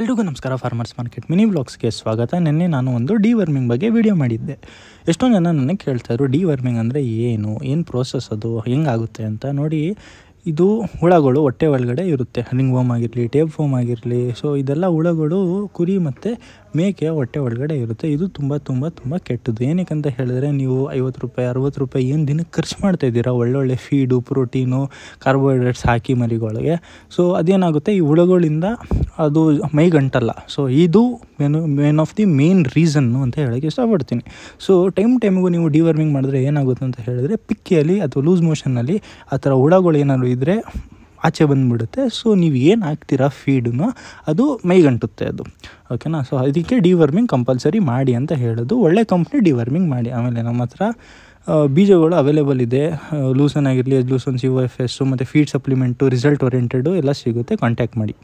ಎಲ್ರಿಗೂ ನಮಸ್ಕಾರ farmers market mini ಬ್ಲಾಗ್ಸ್ಗೆ ಸ್ವಾಗತ ನಿನ್ನೆ ನಾನು ಒಂದು ಡಿ ವರ್ಮಿಂಗ್ ಬಗ್ಗೆ ವಿಡಿಯೋ ಮಾಡಿದ್ದೆ ಎಷ್ಟೊಂದು ಜನ ನನಗೆ ಕೇಳ್ತಾಯಿದ್ರು ಡಿ ವರ್ಮಿಂಗ್ ಅಂದರೆ ಏನು ಏನು ಪ್ರೋಸೆಸ್ ಅದು ಹೆಂಗಾಗುತ್ತೆ ಅಂತ ನೋಡಿ ಇದು ಹುಳಗಳು ಹೊಟ್ಟೆ ಒಳಗಡೆ ಇರುತ್ತೆ ಹನಿಂಗ್ ವೋಮ್ ಆಗಿರಲಿ ಟೇಪ್ ಫೋಮ್ ಆಗಿರಲಿ ಸೊ ಇದೆಲ್ಲ ಹುಳಗಳು ಕುರಿ ಮತ್ತು ಮೇಕೆ ಹೊಟ್ಟೆ ಒಳಗಡೆ ಇರುತ್ತೆ ಇದು ತುಂಬ ತುಂಬ ತುಂಬ ಕೆಟ್ಟದ್ದು ಏನಕ್ಕೆ ಅಂತ ಹೇಳಿದ್ರೆ ನೀವು ಐವತ್ತು ರೂಪಾಯಿ ಅರುವತ್ತು ರೂಪಾಯಿ ಏನು ದಿನಕ್ಕೆ ಖರ್ಚು ಮಾಡ್ತಾಯಿದ್ದೀರಾ ಒಳ್ಳೊಳ್ಳೆ ಫೀಡು ಪ್ರೋಟೀನು ಕಾರ್ಬೋಹೈಡ್ರೇಟ್ಸ್ ಹಾಕಿ ಮರಿಗಳಿಗೆ ಸೊ ಅದೇನಾಗುತ್ತೆ ಈ ಹುಳಗಳಿಂದ ಅದು ಮೈಗಂಟಲ್ಲ ಸೊ ಇದು main main of the main reason ಅಂತ ಹೇಳೋಕ್ಕೆ ಇಷ್ಟಪಡ್ತೀನಿ ಸೊ ಟೈಮ್ ಟೈಮಿಗೂ ನೀವು ಡಿವರ್ಮಿಂಗ್ ಮಾಡಿದ್ರೆ ಏನಾಗುತ್ತೆ ಅಂತ ಹೇಳಿದ್ರೆ ಪಿಕ್ಕಿಯಲ್ಲಿ ಅಥವಾ ಲೂಸ್ ಮೋಷನಲ್ಲಿ ಆ ಥರ ಹುಳಗಳು ಏನಾದರೂ ಇದ್ದರೆ ಆಚೆ ಬಂದುಬಿಡುತ್ತೆ ಸೊ ನೀವು ಏನು ಹಾಕ್ತೀರಾ ಫೀಡನ್ನು ಅದು ಮೈಗಂಟುತ್ತೆ ಅದು ಓಕೆನಾ ಸೊ ಅದಕ್ಕೆ ಡಿವರ್ಮಿಂಗ್ ಕಂಪಲ್ಸರಿ ಮಾಡಿ ಅಂತ ಹೇಳೋದು ಒಳ್ಳೆ ಕಂಪ್ನಿ ಡಿವರ್ಮಿಂಗ್ ಮಾಡಿ ಆಮೇಲೆ ನಮ್ಮ ಹತ್ರ ಬೀಜಗಳು ಅವೈಲೇಬಲ್ ಇದೆ ಲೂಸನ್ ಆಗಿರಲಿ lucerne C O F S ಮತ್ತು ಫೀಡ್ ಸಪ್ಲಿಮೆಂಟು ರಿಸಲ್ಟ್ ಓರಿಯೆಂಟೆಡು ಎಲ್ಲ ಸಿಗುತ್ತೆ ಕಾಂಟ್ಯಾಕ್ಟ್ ಮಾಡಿ